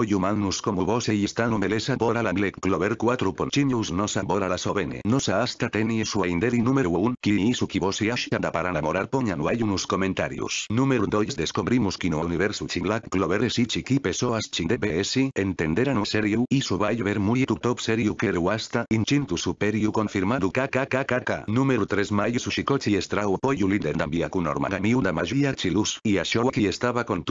Hoy humanos como vos y están melesa por la glec clover 4 ponchinius nosa bora la sovene nosa hasta teni su inderi número 1 ki isuki vos y ashada para enamorar no hay unos comentarios. Número 2 descubrimos que no universo chinglac es y chiqui pesoas Entender entenderan no serio y su vaya ver muy tu top serio que hasta tu superior confirmado KKKKK Número 3 mayo su estrao poyu líder norma una magia chilus y estaba con